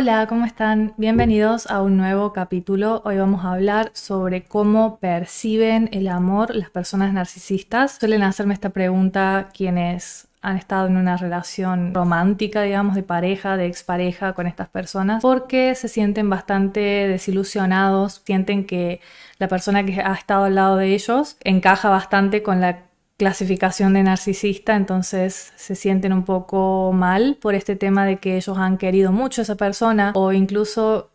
Hola, ¿cómo están? Bienvenidos a un nuevo capítulo. Hoy vamos a hablar sobre cómo perciben el amor las personas narcisistas. Suelen hacerme esta pregunta quienes han estado en una relación romántica, digamos, de pareja, de expareja con estas personas, porque se sienten bastante desilusionados, sienten que la persona que ha estado al lado de ellos encaja bastante con la clasificación de narcisista, entonces se sienten un poco mal por este tema de que ellos han querido mucho a esa persona o incluso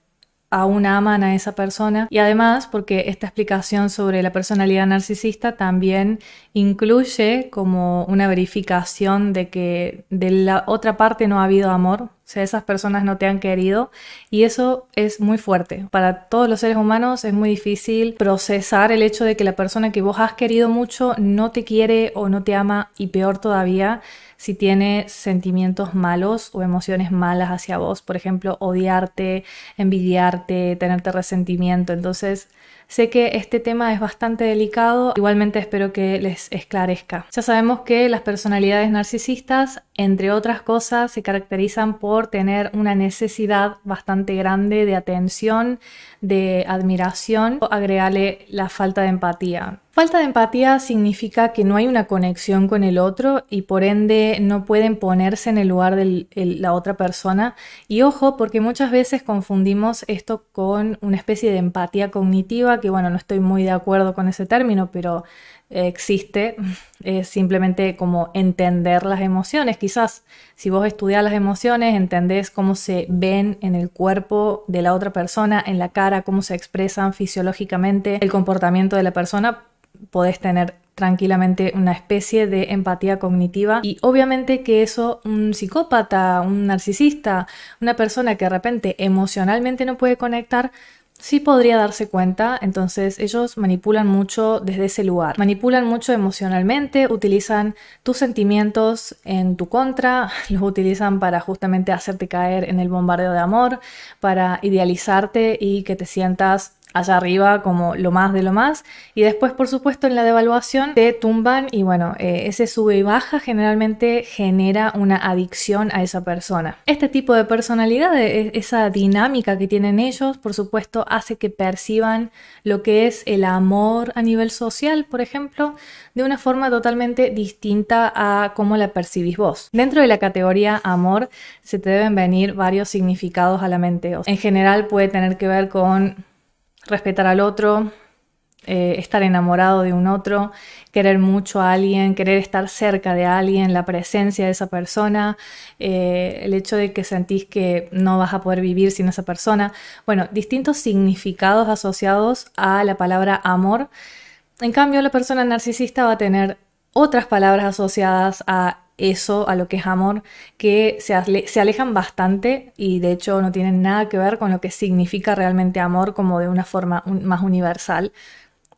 aún aman a esa persona y además porque esta explicación sobre la personalidad narcisista también incluye como una verificación de que de la otra parte no ha habido amor sea, esas personas no te han querido y eso es muy fuerte. Para todos los seres humanos es muy difícil procesar el hecho de que la persona que vos has querido mucho no te quiere o no te ama y peor todavía si tiene sentimientos malos o emociones malas hacia vos, por ejemplo, odiarte, envidiarte, tenerte resentimiento. Entonces, Sé que este tema es bastante delicado, igualmente espero que les esclarezca. Ya sabemos que las personalidades narcisistas entre otras cosas, se caracterizan por tener una necesidad bastante grande de atención, de admiración, o agregarle la falta de empatía. Falta de empatía significa que no hay una conexión con el otro y por ende no pueden ponerse en el lugar de la otra persona. Y ojo, porque muchas veces confundimos esto con una especie de empatía cognitiva, que bueno, no estoy muy de acuerdo con ese término, pero existe, es simplemente como entender las emociones. Quizás si vos estudias las emociones, entendés cómo se ven en el cuerpo de la otra persona, en la cara, cómo se expresan fisiológicamente, el comportamiento de la persona, podés tener tranquilamente una especie de empatía cognitiva y obviamente que eso un psicópata, un narcisista, una persona que de repente emocionalmente no puede conectar, sí podría darse cuenta, entonces ellos manipulan mucho desde ese lugar. Manipulan mucho emocionalmente, utilizan tus sentimientos en tu contra, los utilizan para justamente hacerte caer en el bombardeo de amor, para idealizarte y que te sientas allá arriba como lo más de lo más. Y después, por supuesto, en la devaluación te tumban y bueno, eh, ese sube y baja generalmente genera una adicción a esa persona. Este tipo de personalidad, e, e, esa dinámica que tienen ellos, por supuesto, hace que perciban lo que es el amor a nivel social, por ejemplo, de una forma totalmente distinta a cómo la percibís vos. Dentro de la categoría amor se te deben venir varios significados a la mente. en general puede tener que ver con respetar al otro, eh, estar enamorado de un otro, querer mucho a alguien, querer estar cerca de alguien, la presencia de esa persona, eh, el hecho de que sentís que no vas a poder vivir sin esa persona. Bueno, distintos significados asociados a la palabra amor. En cambio, la persona narcisista va a tener otras palabras asociadas a eso a lo que es amor, que se, alejan bastante y de hecho no tienen nada que ver con lo que significa realmente amor como de una forma más universal,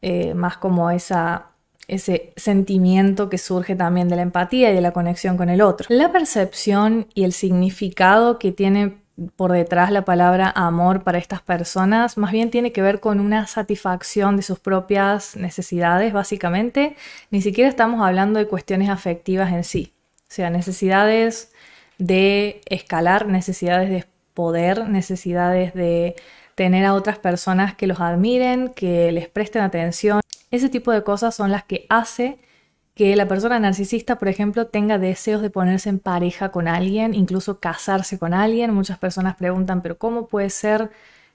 eh, más como esa, ese sentimiento que surge también de la empatía y de la conexión con el otro. La percepción y el significado que tiene por detrás la palabra amor para estas personas, más bien tiene que ver con una satisfacción de sus propias necesidades, básicamente. Ni siquiera estamos hablando de cuestiones afectivas en sí sea, necesidades de escalar, necesidades de poder, necesidades de tener a otras personas que los admiren, que les presten atención. Ese tipo de cosas son las que hace que la persona narcisista, por ejemplo, tenga deseos de ponerse en pareja con alguien, incluso casarse con alguien. Muchas personas preguntan, pero ¿cómo puede ser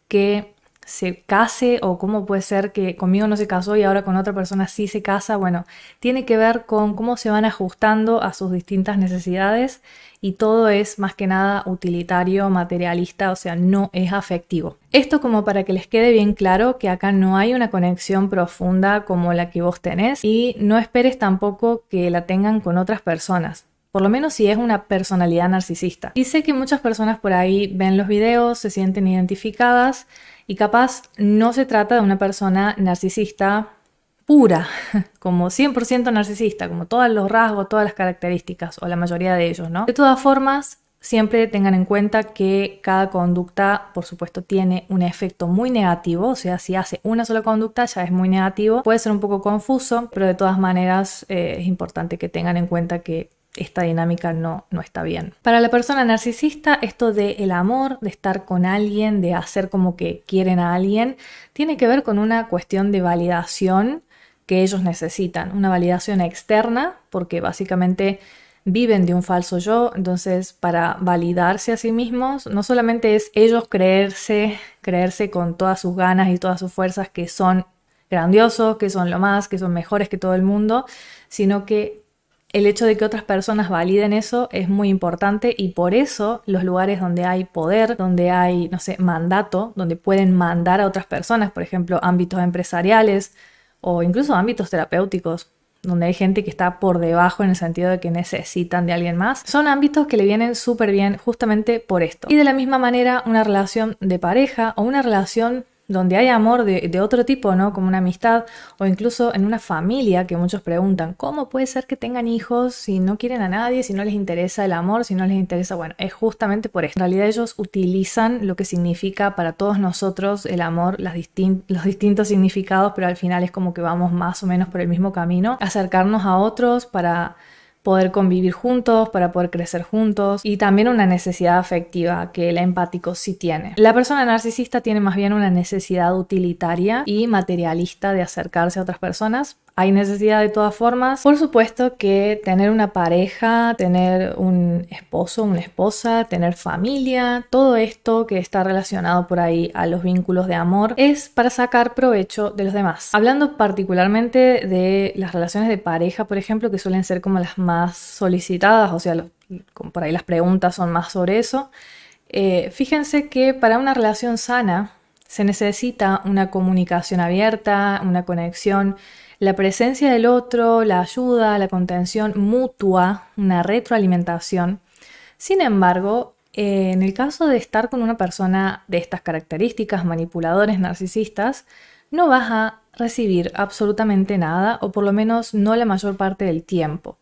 que se case o cómo puede ser que conmigo no se casó y ahora con otra persona sí se casa. Bueno, tiene que ver con cómo se van ajustando a sus distintas necesidades y todo es más que nada utilitario, materialista, o sea, no es afectivo. Esto como para que les quede bien claro que acá no hay una conexión profunda como la que vos tenés y no esperes tampoco que la tengan con otras personas por lo menos si es una personalidad narcisista. Y sé que muchas personas por ahí ven los videos, se sienten identificadas y capaz no se trata de una persona narcisista pura, como 100% narcisista, como todos los rasgos, todas las características o la mayoría de ellos, ¿no? De todas formas, siempre tengan en cuenta que cada conducta, por supuesto, tiene un efecto muy negativo, o sea, si hace una sola conducta ya es muy negativo, puede ser un poco confuso, pero de todas maneras eh, es importante que tengan en cuenta que esta dinámica no, no está bien. Para la persona narcisista, esto de el amor, de estar con alguien, de hacer como que quieren a alguien, tiene que ver con una cuestión de validación que ellos necesitan, una validación externa, porque básicamente viven de un falso yo, entonces para validarse a sí mismos, no solamente es ellos creerse, creerse con todas sus ganas y todas sus fuerzas que son grandiosos, que son lo más, que son mejores que todo el mundo, sino que el hecho de que otras personas validen eso es muy importante y por eso los lugares donde hay poder, donde hay, no sé, mandato, donde pueden mandar a otras personas, por ejemplo, ámbitos empresariales o incluso ámbitos terapéuticos, donde hay gente que está por debajo en el sentido de que necesitan de alguien más, son ámbitos que le vienen súper bien justamente por esto. Y de la misma manera, una relación de pareja o una relación donde hay amor de, otro tipo, ¿no? Como una amistad o incluso en una familia que muchos preguntan, ¿cómo puede ser que tengan hijos si no quieren a nadie, si no les interesa el amor, si no les interesa? Bueno, es justamente por esto. En realidad ellos utilizan lo que significa para todos nosotros el amor, los distintos significados, pero al final es como que vamos más o menos por el mismo camino, acercarnos a otros para poder convivir juntos, para poder crecer juntos y también una necesidad afectiva que el empático sí tiene. La persona narcisista tiene más bien una necesidad utilitaria y materialista de acercarse a otras personas hay necesidad de todas formas. Por supuesto que tener una pareja, tener un esposo, una esposa, tener familia, todo esto que está relacionado por ahí a los vínculos de amor es para sacar provecho de los demás. Hablando particularmente de las relaciones de pareja, por ejemplo, que suelen ser como las más solicitadas, o sea, por ahí las preguntas son más sobre eso. Eh, fíjense que para una relación sana se necesita una comunicación abierta, una conexión la presencia del otro, la ayuda, la contención mutua, una retroalimentación. Sin embargo, eh, en el caso de estar con una persona de estas características, manipuladores, narcisistas, no vas a recibir absolutamente nada, o por lo menos no la mayor parte del tiempo.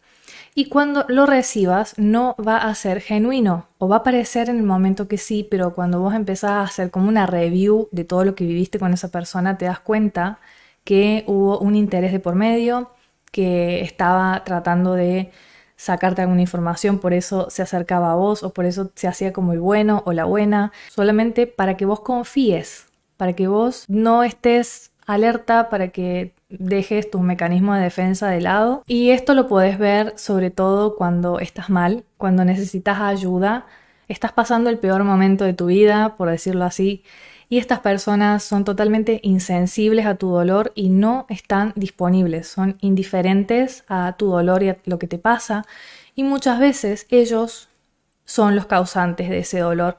Y cuando lo recibas no va a ser genuino, o va a parecer en el momento que sí, pero cuando vos empezás a hacer como una review de todo lo que viviste con esa persona, te das cuenta que hubo un interés de por medio, que estaba tratando de sacarte alguna información, por eso se acercaba a vos o por eso se hacía como el bueno o la buena, solamente para que vos confíes, para que vos no estés alerta, para que dejes tus mecanismos de defensa de lado. Y esto lo podés ver sobre todo cuando estás mal, cuando necesitas ayuda, estás pasando el peor momento de tu vida, por decirlo así, y estas personas son totalmente insensibles a tu dolor y no están disponibles, son indiferentes a tu dolor y a lo que te pasa y muchas veces ellos son los causantes de ese dolor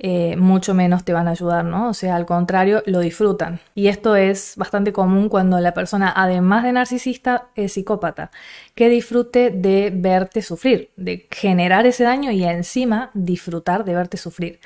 eh, mucho menos te van a ayudar, ¿no? O sea, al contrario, lo disfrutan. Y esto es bastante común cuando la persona, además de narcisista, es psicópata, que disfrute de verte sufrir, de generar ese daño y encima disfrutar de verte sufrir.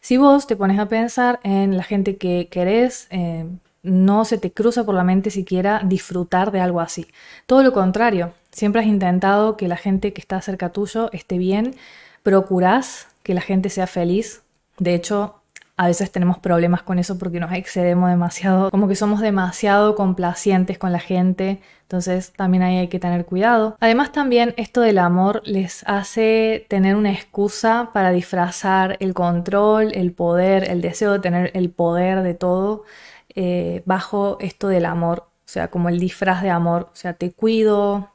Si vos te pones a pensar en la gente que querés, eh, no se te cruza por la mente siquiera disfrutar de algo así. Todo lo contrario, siempre has intentado que la gente que está cerca tuyo esté bien, procurás que la gente sea feliz, de hecho, a veces tenemos problemas con eso porque nos excedemos demasiado, como que somos demasiado complacientes con la gente, entonces también ahí hay que tener cuidado. Además también esto del amor les hace tener una excusa para disfrazar el control, el poder, el deseo de tener el poder de todo eh, bajo esto del amor, o sea, como el disfraz de amor, o sea, te cuido,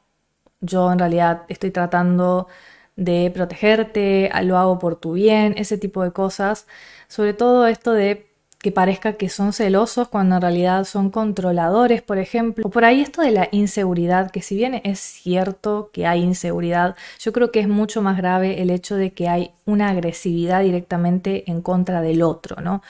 yo en realidad estoy tratando de protegerte, lo hago por tu bien, ese tipo de cosas. Sobre todo esto de que parezca que son celosos cuando en realidad son controladores, por ejemplo. O por ahí esto de la inseguridad, que si bien es cierto que hay inseguridad, yo creo que es mucho más grave el hecho de que hay una agresividad directamente en contra del otro, ¿no?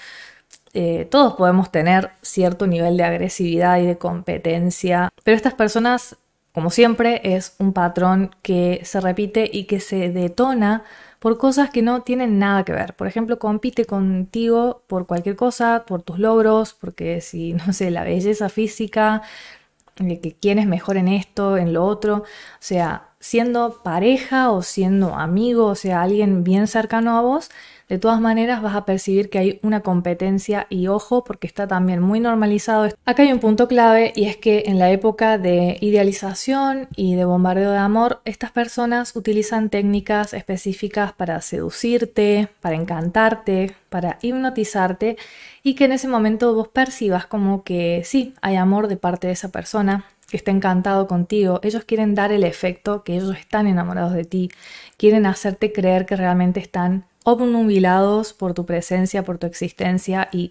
Eh, todos podemos tener cierto nivel de agresividad y de competencia, pero estas personas como siempre, es un patrón que se repite y que se detona por cosas que no tienen nada que ver. Por ejemplo, compite contigo por cualquier cosa, por tus logros, porque si, no sé, la belleza física, de eh, que quién es mejor en esto, en lo otro. O sea, siendo pareja o siendo amigo, o sea, alguien bien cercano a vos, de todas maneras vas a percibir que hay una competencia y ojo porque está también muy normalizado. Acá hay un punto clave y es que en la época de idealización y de bombardeo de amor, estas personas utilizan técnicas específicas para seducirte, para encantarte, para hipnotizarte y que en ese momento vos percibas como que sí, hay amor de parte de esa persona, que está encantado contigo, ellos quieren dar el efecto que ellos están enamorados de ti, quieren hacerte creer que realmente están obnubilados por tu presencia, por tu existencia y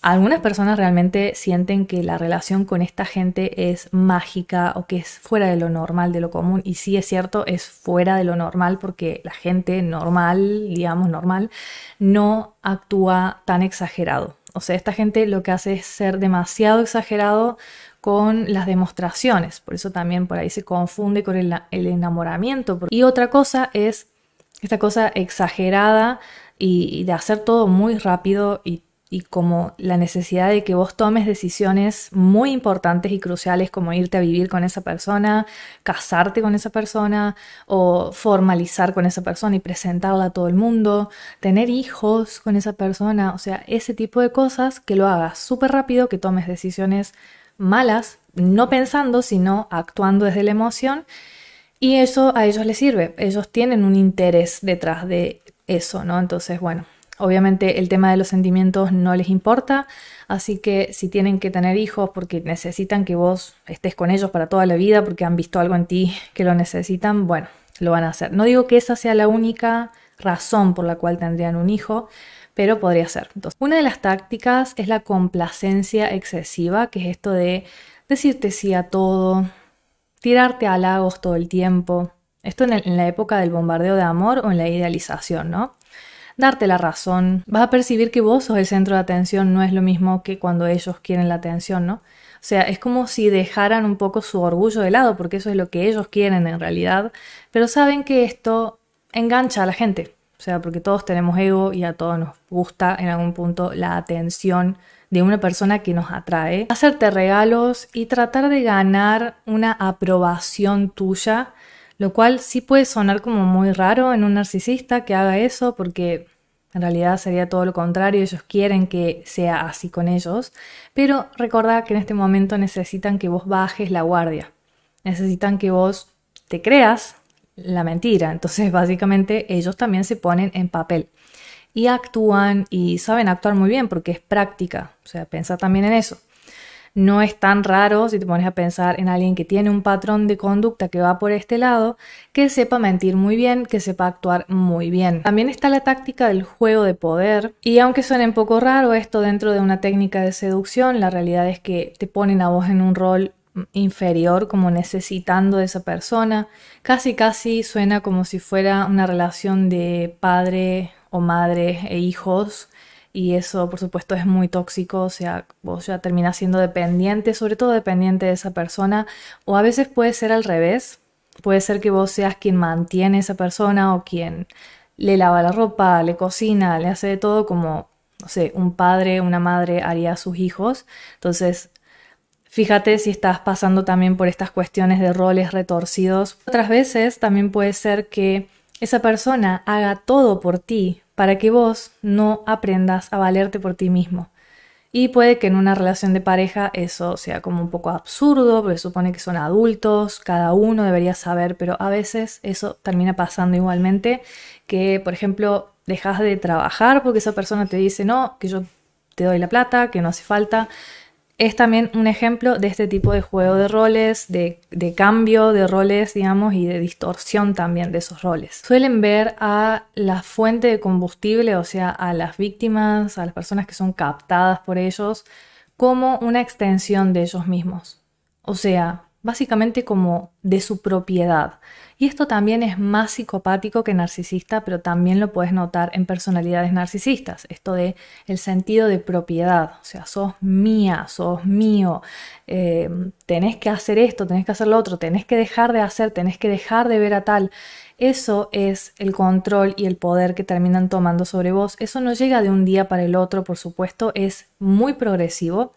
algunas personas realmente sienten que la relación con esta gente es mágica o que es fuera de lo normal, de lo común. Y sí es cierto, es fuera de lo normal porque la gente normal, digamos normal, no actúa tan exagerado. O sea, esta gente lo que hace es ser demasiado exagerado con las demostraciones, por eso también por ahí se confunde con el, enamoramiento. Y otra cosa es esta cosa exagerada y, de hacer todo muy rápido y y como la necesidad de que vos tomes decisiones muy importantes y cruciales como irte a vivir con esa persona, casarte con esa persona o formalizar con esa persona y presentarla a todo el mundo, tener hijos con esa persona, o sea, ese tipo de cosas que lo hagas súper rápido, que tomes decisiones malas, no pensando, sino actuando desde la emoción. Y eso a ellos les sirve, ellos tienen un interés detrás de eso, ¿no? Entonces, bueno, obviamente el tema de los sentimientos no les importa, así que si tienen que tener hijos porque necesitan que vos estés con ellos para toda la vida, porque han visto algo en ti que lo necesitan, bueno, lo van a hacer. No digo que esa sea la única razón por la cual tendrían un hijo, pero podría ser. Entonces, una de las tácticas es la complacencia excesiva, que es esto de decirte sí a todo, tirarte halagos todo el tiempo. Esto en, en la época del bombardeo de amor o en la idealización, ¿no? darte la razón. Vas a percibir que vos sos el centro de atención, no es lo mismo que cuando ellos quieren la atención, ¿no? O sea, es como si dejaran un poco su orgullo de lado, porque eso es lo que ellos quieren en realidad, pero saben que esto engancha a la gente. O sea, porque todos tenemos ego y a todos nos gusta en algún punto la atención de una persona que nos atrae. Hacerte regalos y tratar de ganar una aprobación tuya, lo cual sí puede sonar como muy raro en un narcisista que haga eso porque en realidad sería todo lo contrario, ellos quieren que sea así con ellos, pero recuerda que en este momento necesitan que vos bajes la guardia, necesitan que vos te creas la mentira. Entonces, básicamente, ellos también se ponen en papel y actúan y saben actuar muy bien porque es práctica. O sea, piensa también en eso. No es tan raro si te pones a pensar en alguien que tiene un patrón de conducta que va por este lado, que sepa mentir muy bien, que sepa actuar muy bien. También está la táctica del juego de poder y aunque suene un poco raro esto dentro de una técnica de seducción, la realidad es que te ponen a vos en un rol inferior, como necesitando de esa persona. Casi, casi suena como si fuera una relación de padre o madre e hijos. Y eso, por supuesto, es muy tóxico. O sea, vos ya terminás siendo dependiente, sobre todo dependiente de esa persona. O a veces puede ser al revés. Puede ser que vos seas quien mantiene a esa persona o quien le lava la ropa, le cocina, le hace de todo como, no sé, un padre, una madre haría a sus hijos. Entonces, Fíjate si estás pasando también por estas cuestiones de roles retorcidos. Otras veces también puede ser que esa persona haga todo por ti para que vos no aprendas a valerte por ti mismo. Y puede que en una relación de pareja eso sea como un poco absurdo, porque supone que son adultos, cada uno debería saber, pero a veces eso termina pasando igualmente, que por ejemplo dejas de trabajar porque esa persona te dice, no, que yo te doy la plata, que no hace falta, es también un ejemplo de este tipo de juego de roles, de, cambio de roles, digamos, y de distorsión también de esos roles. Suelen ver a la fuente de combustible, o sea, a las víctimas, a las personas que son captadas por ellos, como una extensión de ellos mismos. O sea, básicamente como de su propiedad. Y esto también es más psicopático que narcisista, pero también lo puedes notar en personalidades narcisistas. Esto de el sentido de propiedad, o sea, sos mía, sos mío, eh, tenés que hacer esto, tenés que hacer lo otro, tenés que dejar de hacer, tenés que dejar de ver a tal. Eso es el control y el poder que terminan tomando sobre vos. Eso no llega de un día para el otro, por supuesto, es muy progresivo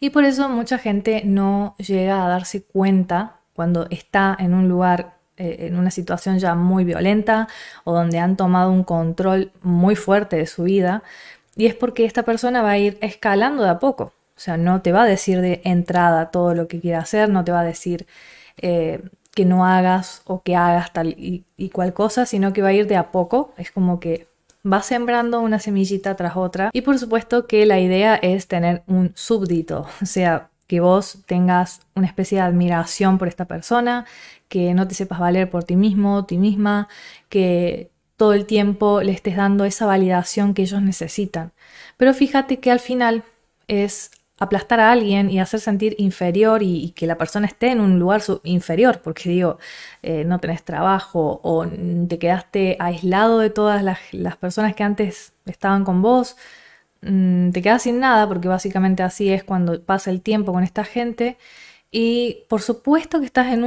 y por eso mucha gente no llega a darse cuenta cuando está en un lugar, eh, en una situación ya muy violenta o donde han tomado un control muy fuerte de su vida. Y es porque esta persona va a ir escalando de a poco. O sea, no te va a decir de entrada todo lo que quiera hacer, no te va a decir eh, que no hagas o que hagas tal y, y cual cosa, sino que va a ir de a poco. Es como que va sembrando una semillita tras otra. Y por supuesto que la idea es tener un súbdito, o sea, que vos tengas una especie de admiración por esta persona, que no te sepas valer por ti mismo, ti misma, que todo el tiempo le estés dando esa validación que ellos necesitan. Pero fíjate que al final es aplastar a alguien y hacer sentir inferior y, que la persona esté en un lugar inferior, porque digo, eh, no tenés trabajo o te quedaste aislado de todas las personas que antes estaban con vos, Mm, te quedas sin nada, porque básicamente así es cuando pasa el tiempo con esta gente. Y por supuesto que estás en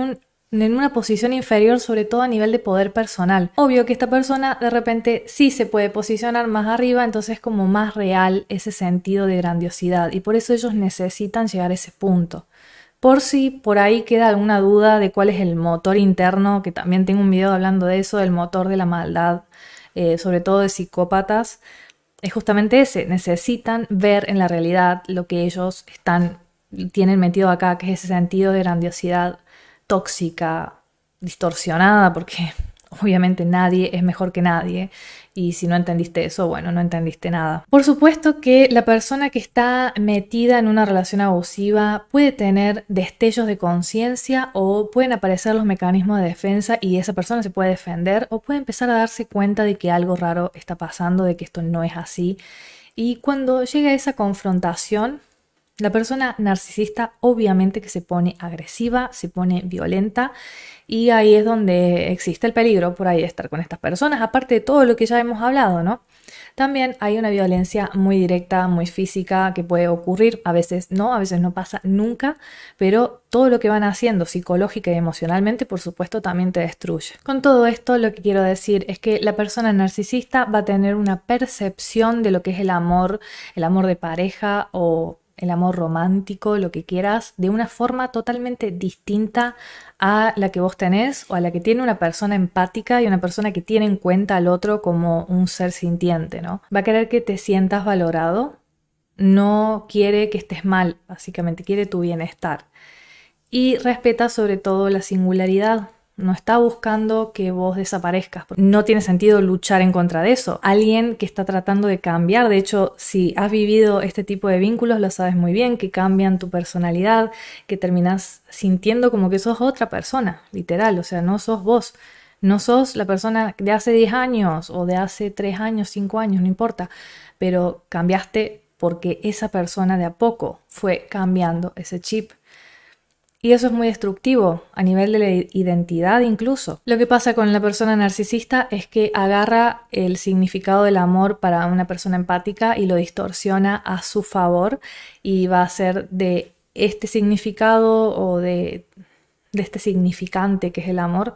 una posición inferior, sobre todo a nivel de poder personal. Obvio que esta persona de repente sí se puede posicionar más arriba, entonces es como más real ese sentido de grandiosidad y por eso ellos necesitan llegar a ese punto. Por si por ahí queda alguna duda de cuál es el motor interno, que también tengo un video hablando de eso, del motor de la maldad, eh, sobre todo de psicópatas, es justamente ese, necesitan ver en la realidad lo que ellos están, tienen metido acá, que es ese sentido de grandiosidad tóxica, distorsionada, porque Obviamente nadie es mejor que nadie y si no entendiste eso, bueno, no entendiste nada. Por supuesto que la persona que está metida en una relación abusiva puede tener destellos de conciencia o pueden aparecer los mecanismos de defensa y esa persona se puede defender o puede empezar a darse cuenta de que algo raro está pasando, de que esto no es así. Y cuando llega esa confrontación, la persona narcisista obviamente que se pone agresiva, se pone violenta y ahí es donde existe el peligro por ahí estar con estas personas, aparte de todo lo que ya hemos hablado, ¿no? También hay una violencia muy directa, muy física que puede ocurrir, a veces no, a veces no pasa nunca, pero todo lo que van haciendo psicológica y emocionalmente, por supuesto, también te destruye. Con todo esto lo que quiero decir es que la persona narcisista va a tener una percepción de lo que es el amor, el amor de pareja o el amor romántico, lo que quieras, de una forma totalmente distinta a la que vos tenés o a la que tiene una persona empática y una persona que tiene en cuenta al otro como un ser sintiente, ¿no? Va a querer que te sientas valorado, no quiere que estés mal, básicamente quiere tu bienestar. Y respeta sobre todo la singularidad, no está buscando que vos desaparezcas. No tiene sentido luchar en contra de eso. Alguien que está tratando de cambiar, de hecho, si has vivido este tipo de vínculos, lo sabes muy bien, que cambian tu personalidad, que terminás sintiendo como que sos otra persona, literal, o sea, no sos vos. No sos la persona de hace 10 años o de hace 3 años, 5 años, no importa, pero cambiaste porque esa persona de a poco fue cambiando ese chip y eso es muy destructivo, a nivel de la identidad incluso. Lo que pasa con la persona narcisista es que agarra el significado del amor para una persona empática y lo distorsiona a su favor y va a ser de este significado o de, de este significante que es el amor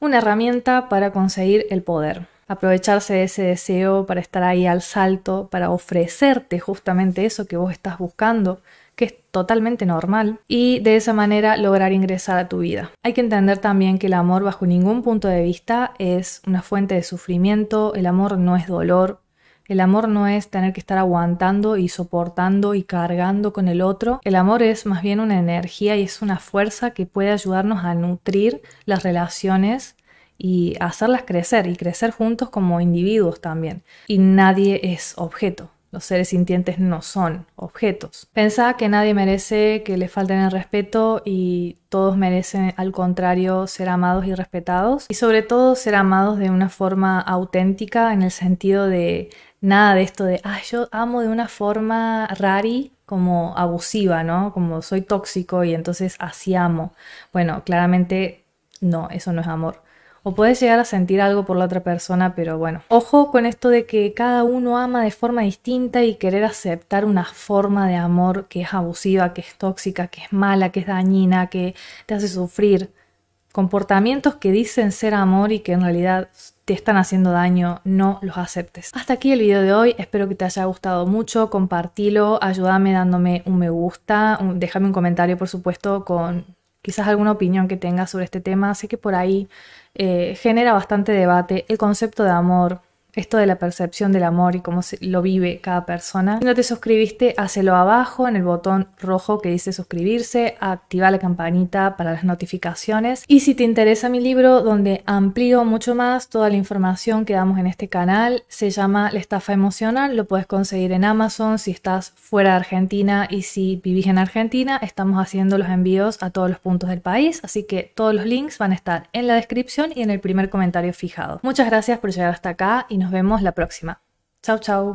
una herramienta para conseguir el poder. Aprovecharse de ese deseo para estar ahí al salto, para ofrecerte justamente eso que vos estás buscando que es totalmente normal, y de esa manera lograr ingresar a tu vida. Hay que entender también que el amor bajo ningún punto de vista es una fuente de sufrimiento, el amor no es dolor, el amor no es tener que estar aguantando y soportando y cargando con el otro. El amor es más bien una energía y es una fuerza que puede ayudarnos a nutrir las relaciones y hacerlas crecer y crecer juntos como individuos también. Y nadie es objeto. Los seres sintientes no son objetos. Pensaba que nadie merece que le falten el respeto y todos merecen al contrario ser amados y respetados y sobre todo ser amados de una forma auténtica en el sentido de nada de esto de, ah, yo amo de una forma rari como abusiva, ¿no? Como soy tóxico y entonces así amo. Bueno, claramente no, eso no es amor o puedes llegar a sentir algo por la otra persona, pero bueno, ojo con esto de que cada uno ama de forma distinta y querer aceptar una forma de amor que es abusiva, que es tóxica, que es mala, que es dañina, que te hace sufrir. Comportamientos que dicen ser amor y que en realidad te están haciendo daño, no los aceptes. Hasta aquí el video de hoy, espero que te haya gustado mucho, compartilo, ayúdame dándome un me gusta, déjame un comentario por supuesto con quizás alguna opinión que tenga sobre este tema. Sé que por ahí eh, genera bastante debate el concepto de amor, esto de la percepción del amor y cómo lo vive cada persona. Si no te suscribiste, hácelo abajo en el botón rojo que dice suscribirse, activa la campanita para las notificaciones. Y si te interesa mi libro, donde amplío mucho más toda la información que damos en este canal, se llama La estafa emocional, lo puedes conseguir en Amazon si estás fuera de Argentina y si vivís en Argentina, estamos haciendo los envíos a todos los puntos del país, así que todos los links van a estar en la descripción y en el primer comentario fijado. Muchas gracias por llegar hasta acá nos vemos la próxima. Chau, chau.